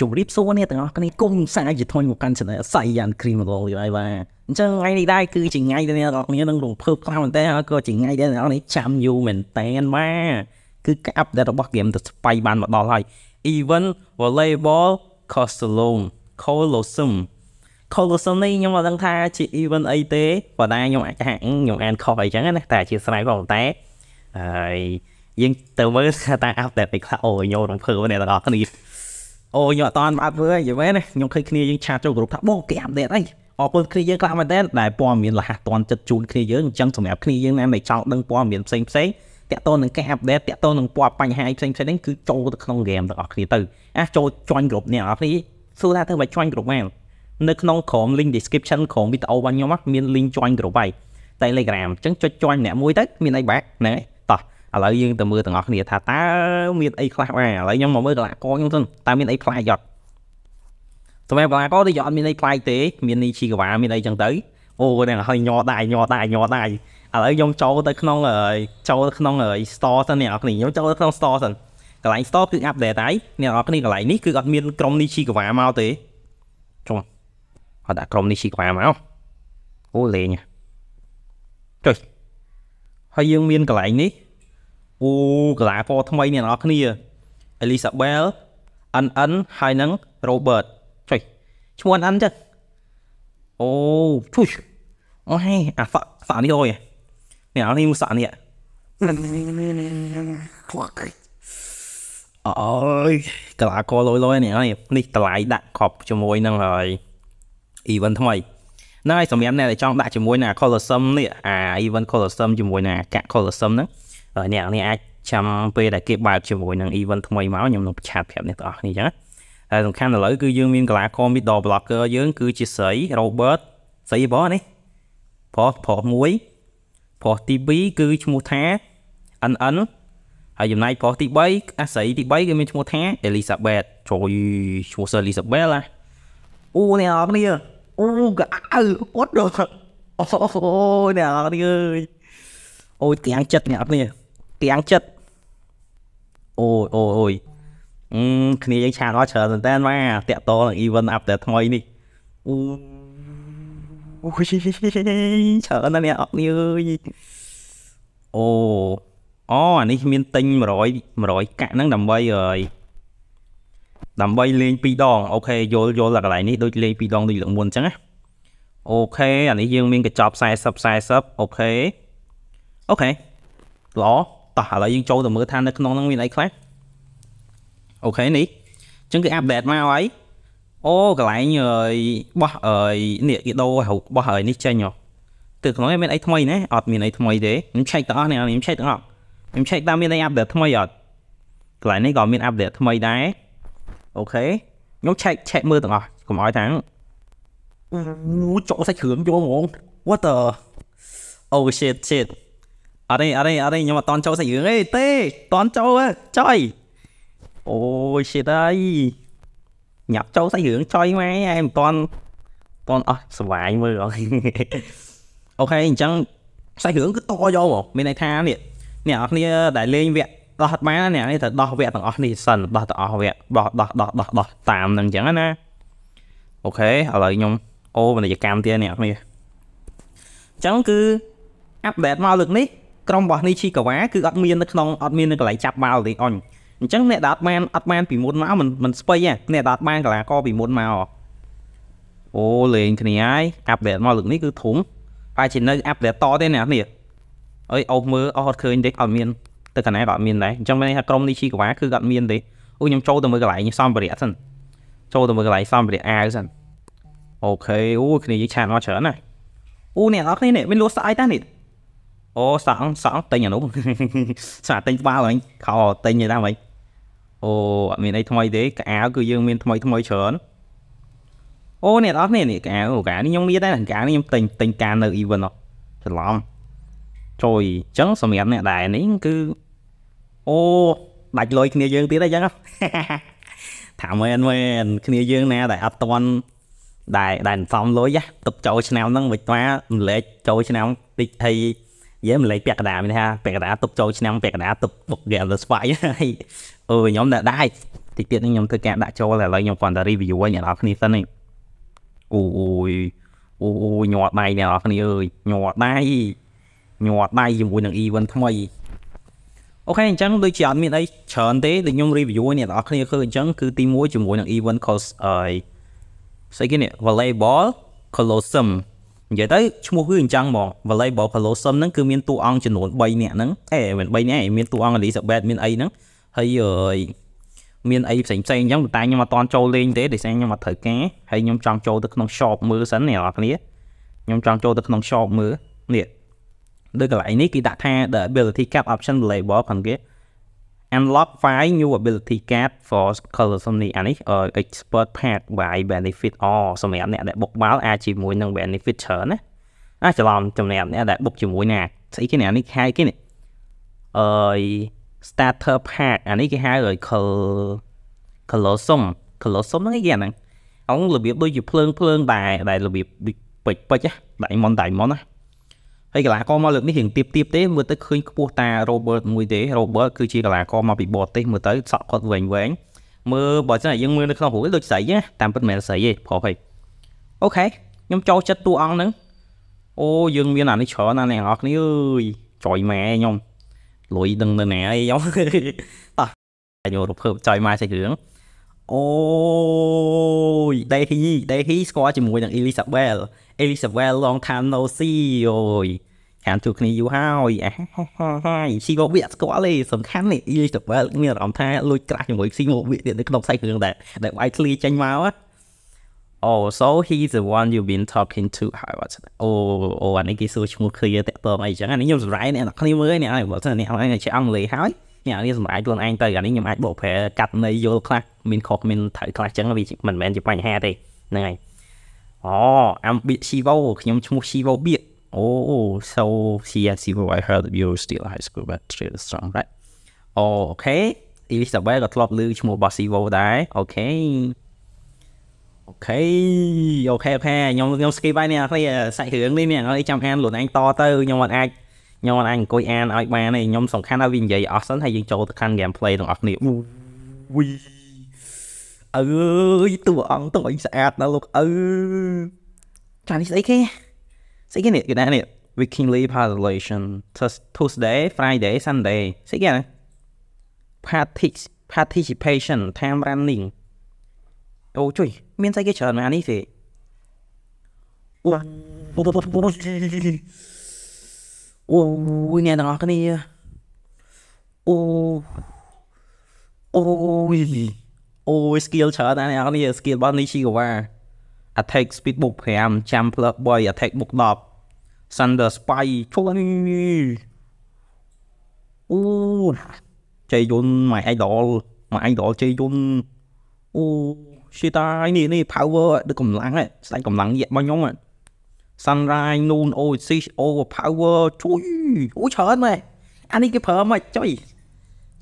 ជម្រាបសួរអ្នកទាំងអស់គ្នាគុំសាជាធន់មកកាន់ឆានែលសៃយ៉ាងគ្រីមរលយបាទអញ្ចឹងថ្ងៃនេះដែរគឺជាថ្ងៃដែលអ្នកទាំងអស់គ្នានឹងរំភើបខ្លាំងមែនតើហើយក៏ជាថ្ងៃដែលអ្នកទាំងអស់គ្នាចាំយូរមែនតើបាទគឺការ update របស់ game ទៅស្បៃបានមកដល់ហើយ even volleyball costellum colosseum colosseum នេះខ្ញុំអត់ដឹងថាជា event អីទេប៉ុន្តែខ្ញុំអាចហាក់ខ្ញុំអានខុសអីចឹងណាតែអធិស្ឋានផងតែហើយយើងទៅមើលថាតើ update អីខ្លះអូខ្ញុំរំភើបអ្នកទាំងអស់គ្នាអូខ្ញុំអត់តាន់បើធ្វើហីយីមែនខ្ញុំឃើញគ្នាយើងឆាតចូលក្រុមថាបងគេអាប់ដេតអីអរគុណគ្នាយើងខ្លាំងមែនតើដែលព័ត៌មានរហ័សតាន់ចិត្តជូនគ្នាយើងអញ្ចឹងសម្រាប់គ្នាយើងណាដែលចង់ដឹងព័ត៌មានផ្សេងផ្សេងតាក់ទងនឹងការអាប់ដេតតាក់ទងនឹងព័ត៌បញ្ហាផ្សេងផ្សេងហ្នឹងគឺចូលទៅក្នុងហ្គេមទាំងអស់គ្នាទៅអាចូល join group អ្នកនរគ្នាសួរថាធ្វើមក join group បាននៅក្នុងក្រុម link description ក្រុមវីដេអូរបស់ខ្ញុំមាន link join group ហើយ Telegram អញ្ចឹងចុច join ម្នាក់មួយទៅមានអីបាក់ហ្នឹងហើយឥឡូវយើងទៅមើលទាំងអស់គ្នាថាតើមានអីខ្លះបាទឥឡូវខ្ញុំមកមើលកលាករខ្ញុំសិនតើមានអីផ្លាយយត់សម្រាប់កលាករទេយត់អត់មានអីផ្លាយទេ មាននីឈីកាវ៉ាមានអីចឹងទៅអូហ្នឹងហើយញ័រដែរញ័រដែរញ័រដែរឥឡូវខ្ញុំចូលទៅក្នុងចូលក្នុង store សិនអ្នកនរគ្នាខ្ញុំចូលទៅក្នុង store សិនកន្លែង store គឺ update ហើយអ្នកនរគ្នាកន្លែងនេះគឺអត់មានក្រុមនីឈីកាវ៉ាមកទេចុះអត់ដាក់ក្រុមនីឈីកាវ៉ាមកអូលេងចុះហើយយើងមានកន្លែងនេះអូកីឡាករថ្មីអ្នកនរគ្នាអេលីសាបែលអិនអិនហើយនឹងរ៉ូបឺតចុះឈ្មោះអិនអិនចឹងអូឈូសអូហេអាសាសានេះអយអ្នកនេះមុសានេះខ្លាក់អូយកីឡាករលយលយនេះនេះតម្លៃដាក់គ្របជាមួយនឹងហើយ event ថ្មីហ្នឹងហើយសម្រាប់អ្នកដែលចង់ដាក់ជាមួយនឹង Colosseum នេះអា event Colosseum ជាមួយនឹងកាក់ Colosseum ហ្នឹងអ្នកនេះអាចចាំពេលដែលគេបើកជាមួយនឹង event ថ្មីមកខ្ញុំនឹងបញ្ឆ័តប្រាប់អ្នកទាំងអស់គ្នាអញ្ចឹងហើយសំខាន់ឥឡូវគឺយើងមានកីឡាករ middle blocker យើងគឺជាស្រី Robert ស្រីបងនេះប្រុសប្រុសមួយប្រុសទី2គឺឈ្មោះថា NN ហើយចំណែកប្រុសទី3អាស្រីទី3គឺមានឈ្មោះថា Elizabeth ជួយឈ្មោះ Elizabeth ឡាអូអ្នកអរគ្នាអូកៅអត់ដល់អូអ្នកអរគ្នាអូទាំងចិត្តអ្នកអរគ្នាទៀងចិត្តអូយអូយអូយអឺគ្នាយើងឆានអស់ច្រើនមែនតើម៉ាតាក់តនឹង event update ថ្មីនេះអូអូយច្រើនណាស់អ្នកអត់នេះអើយអូអូអានេះមានទិញ100 100កាក់ហ្នឹងដើម្បីអើយដើម្បីលេង2ដងអូខេយល់យល់ដល់កន្លែងនេះដូចលេង2ដងដូចលើកមុនអញ្ចឹងណាអូខេអានេះយើងមានកញ្ចប់40 40អូខេអូខេល្អតោះឥឡូវយើងចូលទៅមើលថានៅក្នុងហ្នឹងមានអីខ្លះអូខេនេះចឹងគឺអាប់ដេតមកហើយអូកន្លែងបោះនេះគេដូររូបបោះនេះចេញហ៎ទើបក្នុងនេះមានអីថ្មីណាអត់មានអីថ្មីទេខ្ញុំឆែកទាំងអស់នេះខ្ញុំឆែកទាំងអស់ខ្ញុំឆែកតើមានអីអាប់ដេតថ្មីអត់កន្លែងនេះក៏មានអាប់ដេតថ្មីដែរអូខេខ្ញុំឆែកឆែកមើលទាំងអស់កុំឲ្យថាអូចុកសាច់គ្រឿងយកហ្មង what the oh shit shit អត់ទេអត់ទេអត់ទេខ្ញុំអត់តន់ចូលសាច់រឿងទេទេតន់ចូលចុយអូយ shit ហើយញាប់ចូលសាច់រឿងចុយម៉ែឯងមិនតន់តន់អស់ស្វាយមើលអូខេអញ្ចឹងសាច់រឿងគឺតយកមកមានន័យថានេះអ្នកនរគ្នាដែលលេងវគ្គដោះអត់បានអ្នកនេះត្រូវដោះវគ្គទាំងអស់នេះសិនដោះទាំងអស់វគ្គដោះដោះដោះដោះដោះតាមនឹងអញ្ចឹងណាអូខេឥឡូវខ្ញុំអូពាណិជ្ជកម្មទៀតអ្នកនរគ្នាអញ្ចឹងគឺអាប់ដេតមកលើកនេះក្រុមរបស់នេះឈីកាវ៉ាគឺអត់មាននៅក្នុងអត់មាននៅកន្លែងចាប់បាល់ទេអញអញ្ចឹងអ្នកដែលអត់បានអត់បានពីមុនមកមិនមិនស្ពៃទេអ្នកដែលអត់បានកីឡាករពីមុនមកអូលេងគ្នាហើយអាប់ដេតមកលើកនេះគឺធំអាចជានៅអាប់ដេតតទេអ្នកនេះអើយអោមើលអស់អត់ឃើញទេអត់មានទៅកណែក៏អត់មានដែរអញ្ចឹងមានថាក្រុមនេះឈីកាវ៉ាគឺអត់មានទេអូខ្ញុំចូលទៅមើលកន្លែងសំភារៈសិនចូលទៅមើលកន្លែងសំភារៈអាវសិនអូខេអូគ្នាយើងឆាតមកច្រើនណាស់អូអ្នកនរគ្នានេះមានលួចស្អីតានេះអូសក់សក់ទិញអានោះសក់ទិញក្បាលវិញខោទិញឯណាវិញអូអត់មានអីថ្មីទេកអាវគឺយើងមានថ្មីថ្មីច្រើនអូអ្នកនរនេះកអាវកអាវនេះខ្ញុំមានដែរកអាវនេះខ្ញុំទិញទិញការនៅ event នោះច្រឡំជួយអញ្ចឹងសម្រាប់អ្នកដែរនេះគឺអូដាច់លុយគ្នាយើងទៀតអញ្ចឹងថាមែនមែនគ្នាយើងណាដែលអត់តន់ដែលដែលសំលុយទុកចូលឆ្នាំហ្នឹងមិនថារំលែកចូលឆ្នាំតិចអីយើងមិនលេងពាក់កណ្ដាលមានថាពាក់កណ្ដាលទុកចូលឆ្នាំពាក់កណ្ដាលទុកបុកហ្គេមទៅស្វាយហើយអឺខ្ញុំនៅដែរតិចទៀតនេះខ្ញុំធ្វើការដាក់ចូលឥឡូវខ្ញុំគ្រាន់តែ review ឲ្យអ្នកនរគ្នាសិននេះអូអូយអូអូញាត់ដៃអ្នកនរគ្នាអើយញាត់ដៃញាត់ដៃជាមួយនឹង event ថ្មីអូខេអញ្ចឹងដូចជាអត់មានអីច្រើនទេដូចខ្ញុំ review អ្នកនរគ្នាឃើញអញ្ចឹងគឺទី1ជាមួយនឹង event cost អីស្អីគេនេះ volleyball colosseum និយាយទៅឈ្មោះគឺអញ្ចឹងហ្មង Volleyball Blossom ហ្នឹងគឺមានតួអង្គចំនួន3នាក់ហ្នឹងអេមិន3នាក់ឯងមានតួអង្គ Elizabeth មានអីហ្នឹងហើយមានអីផ្សេងផ្សេងអញ្ចឹងតែខ្ញុំអត់តន់ចូលលេងទេដោយសារខ្ញុំអត់ត្រូវការហើយខ្ញុំចង់ចូលទៅក្នុង shop មើលសិនអ្នកនរគ្នាខ្ញុំចង់ចូលទៅក្នុង shop មើលនេះដូចកន្លែងនេះគេដាក់ថា the ability cap option label ផងគេ unlock five new ability card for colossomy អានេះ expert path by benefit all សម្រាប់អ្នកដែលបុកបាល់អាចជាមួយនឹង benefit ច្រើនណាអាចច្រឡំចំណែកអ្នកដែលបុកជាមួយណាស្អីគេនេះអានេះខែគេនេះអឺ starter pack អានេះគេហៅឲ្យ colossum colossum ហ្នឹងគេហ្នឹង អង្គរបៀបដូចជាភ្លើងភ្លើងដែរដែលរបៀបពេចពេចណា diamond diamond ណាហើយកីឡាករមកលើកនេះរៀងទៀបទៀបទេមើលទៅឃើញខ្ពស់តា Robert មួយទេ Robert គឺជាកីឡាករមកពីបរទេសមើលទៅសក់គាត់វែងវែងមើលបើចឹងយើងមើលនៅក្នុងរូបដូចស្រីណាតាមពិតមិនមែនស្រីទេប្រុសហីអូខេខ្ញុំចូលចិត្តតួអង្គហ្នឹងអូយើងមានអានេះច្រើនណាស់អ្នកនរគ្នាអើយចយម៉ែខ្ញុំលុយដឹងនៅណាអីខ្ញុំតោះញោមរភើបចយម៉ែសាច់រឿងអូយដេហ៊ីដេហ៊ីស្គាល់ជាមួយនឹងអ៊ីលីសាបែល Elizabeth long time no see អូយខានជួគ្នាយូរហើយអាហើយស៊ីមកវាស្គាល់ទេសំខាន់នេះ Elizabeth មានអារម្មណ៍ថាលួចក្រាស់ជាមួយស៊ីមកវាទៀតនៅក្នុងខ្សែគ្រឿងដែរដែលបាយធ្លីចេញមកណា Oh so he's the one you've been talking to how what អូអូអានេះគេសួរឈ្មោះ clear តាក់ទងអីចឹងអានេះខ្ញុំសម្រាយអ្នកគ្នាមើលអ្នកបើថាអ្នកហ្នឹងជាអង់គ្លេសហើយអ្នកនេះសម្រាយខ្លួនឯងទៅអានេះខ្ញុំអាចបកប្រែកាត់ន័យយល់ខ្លះមានខុសមានត្រូវខ្លះចឹងវាមិនមែនជាបញ្ហាទេហ្នឹងហើយអូអមបៀកស៊ីវ៉ូខ្ញុំឈ្មោះស៊ីវ៉ូបៀកអូ so yes you I heard that you still high school but still strong right អូអូខេ Elizabeth ក៏ធ្លាប់ឮឈ្មោះរបស់ Sivo ដែរអូខេអូខេអូខេអូខេខ្ញុំខ្ញុំ skip ហើយនេះអរគ្នាសាច់រឿងនេះនេះអរចាំអានខ្លួនឯងតទៅខ្ញុំអត់អាចខ្ញុំអត់អាចអង្គុយអានឲ្យបានទេខ្ញុំសំខាន់ឲ្យវានិយាយអស់សិនហើយយើងចូលទៅខាង gameplay ទាំងអស់គ្នាវីអើយទូអង្គទៅឲ្យស្អាតណាលោកអើចានេះស្អីគេស្អីគេនេះគេណានេះ weekly population Tuesday Friday Sunday ស្អីគេណា participation time running អូជួយ មានស្អីគេច្រើនមែនអានេះទេអូអូអ្នកទាំងអស់គ្នាអូអូយអូយ skill ច្រើនណាស់អ្នកនេះ skill របស់ Nishigawa attack speed បូក5ចាំ plus 3 attack បូក10 Thunder Spy ឈប់នេះអូជ័យយុនមក idol មក idol ជ័យយុនអូ shit ហើយនេះនេះ power ដូចកម្លាំងស្ដេចកម្លាំងយករបស់ខ្ញុំ Sunrise Noon Oasis Over Power ជួយអូច្រើនម៉ែអានេះគេប្រើមកចុយ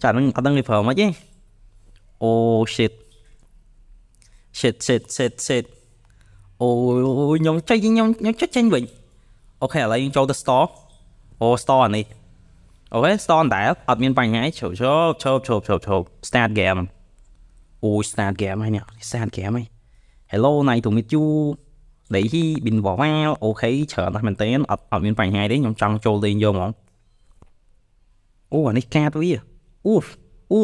ចាហ្នឹងអត់ដឹងគេប្រើមកទេអូឈិតឈិតឈិតឈិតឈិតអូខ្ញុំចុចខ្ញុំខ្ញុំចុចចេញវិញអូខេឥឡូវយើងចូលទៅ store អូ store នេះអូខេ store ដែរអត់មានបញ្ហាជ្រប់ជ្រប់ជ្រប់ជ្រប់ជ្រប់ជ្រប់ start game អូ start game ហើយនេះ start game ហើយ hello nice to meet you ដៃហ៊ីប៊ីនវ៉ាវ៉ាវអូខេច្រើនណាស់មែនតើអត់អត់មានបញ្ហាទេខ្ញុំចង់ចូលលេងយកហ្មងអូអានេះកាតវាអូអូ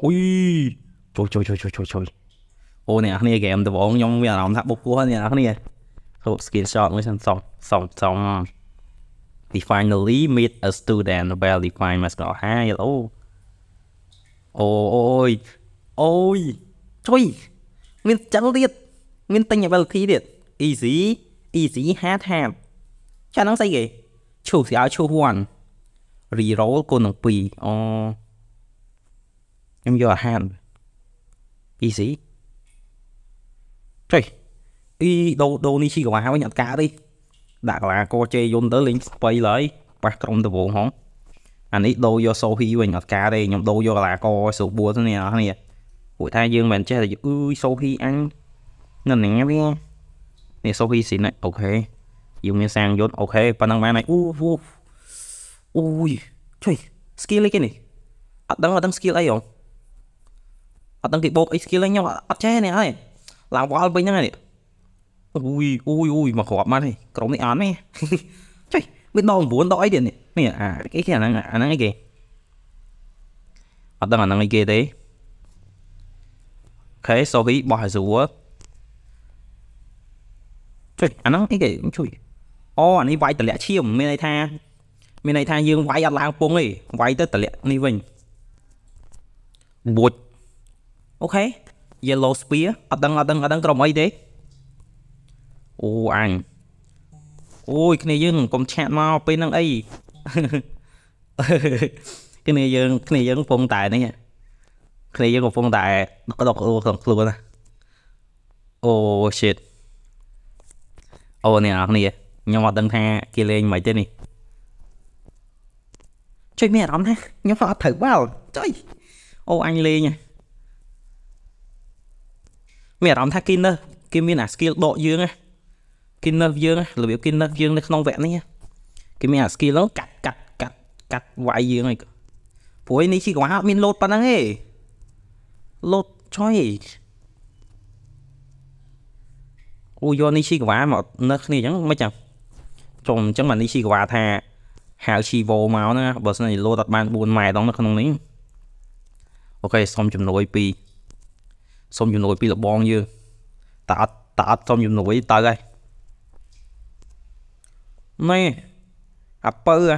អុយចូលចូលចូលចូលចូលអូអ្នកនរគ្នាហ្គេមដបងខ្ញុំមានអារម្មណ៍ថាបុកពោះអ្នកនរគ្នារូប skin shot មួយសិនសំសំសំ Finally meet a student well define mascot ហាយអូអូអូយអូយជួយមានចឹងទៀតមានទិញ ability ទៀត easy easy ហាថាចាហ្នឹងស្អីគេឈូសឲ្យឈូស1 reroll គុណនឹង2អូខ្ញុំយកអាហារ easy ចេះអ៊ីដូដូនេះឈីកវ៉ាវិញអត់កើតទេដាក់កលាកោជេយន្តទៅលេងស្បៃឡើយប៉ះក្រុមដវងហងអានេះដូរយកសូហ៊ីវិញអត់ការទេខ្ញុំដូរយកកលាកោសូបួលទៅនេះអស់នេះពួកថាយើងមិនចេះតែអឺសូហ៊ីអញនៅនឹងវានេះសូហ៊ីស៊ីណអូខេយើងមានសាងយន្តអូខេប៉ណ្ណឹងបានហើយអូអូអូយជួយ skill គេនេះអត់ដឹងអត់ដឹង skill អីហងអត់ដឹងគេបោកអី skill ហ្នឹងខ្ញុំអត់ចេះនេះហើយឡើងវល់វិញហ្នឹងនេះអូយអូយអូយមកគ្រាប់មកនេះក្រុមនេះអត់ទេចុយមានដង9ដកអីទៀតនេះនេះអាគេគេអាហ្នឹងអាហ្នឹងអីគេអត់ដឹងអាហ្នឹងអីគេទេអូខេ sorry បោះឲ្យស្រួលចុយអាហ្នឹងអីគេជួយអូអានេះវាយតម្លាក់ឈាមមានន័យថាមានន័យថាយើងវាយអត់ឡើងពងទេវាយទៅតម្លាក់នេះវិញបួចអូខេ Yellow Spear អត់ដឹងអត់ដឹងអត់ដឹងក្រុមអីទេអូអញអូយគ្នាយើងកុំឆាតមកពេលហ្នឹងអីគ្នាយើងគ្នាយើងកំពុងតែនេះគ្នាយើងកំពុងតែដកដកអូក្នុងខ្លួនណាអូ shit អូអ្នកនរគ្នាខ្ញុំអត់ដឹងថាគេលេងមិនទេនេះជួយមានអារម្មណ៍ថាខ្ញុំអត់ត្រូវបាល់ចុយអូអញលេងហ៎មានអារម្មណ៍ថាគេនៅគេមានអា skill ដកយើងណាគេនៅយើងរបៀបគេនៅយើងនៅក្នុងវគ្គនេះគេមានអា skill ហ្នឹងកាត់កាត់កាត់កាត់វាយយើងហីព្រោះនេះជីកវ៉ាអត់មានលោតប៉ុណ្ណឹងទេលោតឆយអូយកនេះជីកវ៉ាមកនៅគ្នាអញ្ចឹងមិនចាំចុំអញ្ចឹងបាទនេះជីកវ៉ាថាហៅឈីវ៉ូមកណាបើស្នេះលោតអត់បាន4ម៉ែត្រដល់នៅក្នុងនេះអូខេសូមជំនួយពីសុំជំនួយពីលបងយើងតើអត់តើអត់សុំជំនួយទៅហើយណែអាពៅហ៎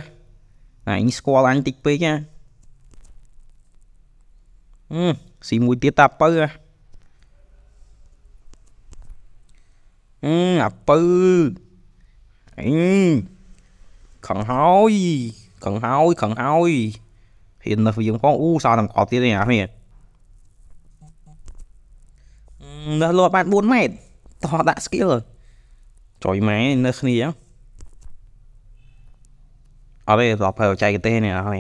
អញស្គាល់អញតិចពេកហ៎អឺស៊ីមួយទៀតតាពៅហ៎អឺអាពៅអីខឹងហើយខឹងហើយខឹងហើយហ៊ាននៅយើងផងអូសារតែអត់ទៀតទេអានេះនៅលាត់បាន4ម៉ែត្រតោះដាក់ skill ចុយម៉ែនៅគ្នាអរេដល់ប្រើចៃកទេសនេះអស់ហើយ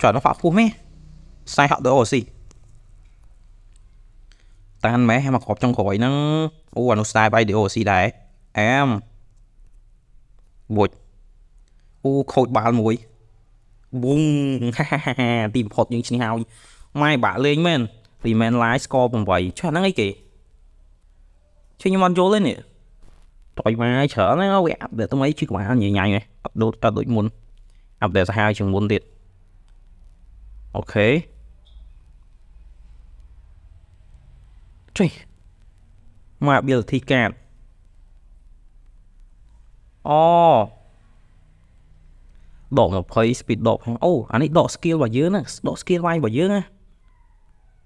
ចុះដល់ផាក់ពុះមេស្នៃហក់ដូរស៊ីតានម៉ែមកគ្របចុងក្រោយហ្នឹងអូអានោះស្នៃបាយដូរស៊ីដែរអែមបុចអូខូចបាល់មួយវងទីបំផុតយើងឈ្នះហើយម៉ែបាក់លេងមែន Remain Live Score 8ចុះហ្នឹងអីគេឈឺខ្ញុំអត់យល់ទេនេះតយម៉ាយច្រើនហ្នឹងវាអាប់ដេតថ្មីជិះក្បាលញ៉ៃញ៉ៃហ្នឹងអត់ដូចអត់ដូចមុនអាប់ដេតសាហាវជាងមុនទៀតអូខេចុះមក ability card អូដក20 speed ដកអូអានេះដក skill របស់យើងណាដក skill វាយរបស់យើងណា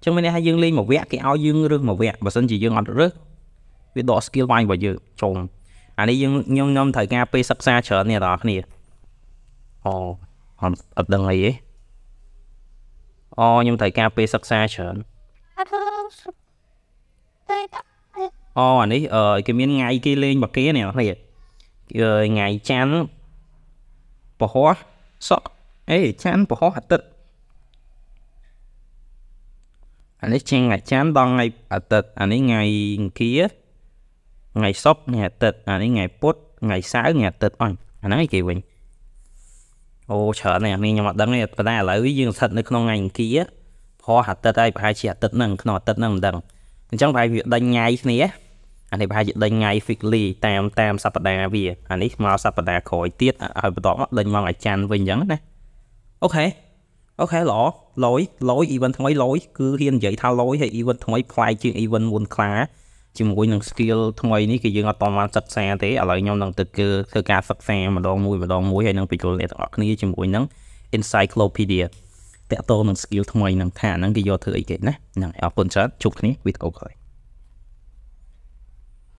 ចឹងមានន័យថាយើងលេងមួយវគ្គគេឲ្យយើងរើសមួយវគ្គបើសិនជាយើងអត់រើសវាដក skill វាយរបស់យើងចូលអានេះយើងខ្ញុំខ្ញុំត្រូវការពេលសិក្សាច្រើននេះបងប្អូនអូអត់អត់ដឹងអីទេអូខ្ញុំត្រូវការពេលសិក្សាច្រើនអូអានេះគេមានថ្ងៃគេលេងមកគេនេះបងប្អូនថ្ងៃច័ន្ទពហោះសក់អេច័ន្ទពហោះអាទិត្យអានេះជាថ្ងៃច័ន្ទដល់ថ្ងៃអាទិត្យអានេះថ្ងៃអង្គារថ្ងៃសុក្រថ្ងៃអាទិត្យអានេះថ្ងៃពុធថ្ងៃសៅរ៍ថ្ងៃអាទិត្យអញអាហ្នឹងឯគេវិញអូច្រើនណាស់អានេះខ្ញុំអត់ដឹងទេប៉ុន្តែឥឡូវយើងស្ថិតនៅក្នុងថ្ងៃអង្គារព្រោះអាទិត្យហើយប្រហែលជាអាទិត្យហ្នឹងក្នុងអាទិត្យហ្នឹងមិនដឹងអញ្ចឹងប្រហែលវាដេញថ្ងៃគ្នាអានេះប្រហែលជាដេញថ្ងៃ fixly តាមតាមសប្តាហ៍វាអានេះមកសប្តាហ៍ក្រោយទៀតហើយបន្តមកដេញមកអាចារ្យវិញអញ្ចឹងណាអូខេអូខេល្អលយលយ event ថ្មីលយគឺហ៊ាននិយាយថាលយហើយ event ថ្មីប្លែកជាង event មុនខ្លាជាមួយនឹង skill ថ្មីនេះគឺយើងអត់បានសិក្សាទេឥឡូវខ្ញុំនឹងទៅធ្វើការសិក្សាម្ដងមួយម្ដងមួយហើយនឹងបញ្ចូលអ្នកទាំងអស់គ្នាជាមួយនឹង encyclopedia តកតងនឹង skill ថ្មីនឹងថាហ្នឹងគេយកធ្វើអីគេណាហ្នឹងអរគុណច្រើនជួបគ្នាវីដេអូក្រោយ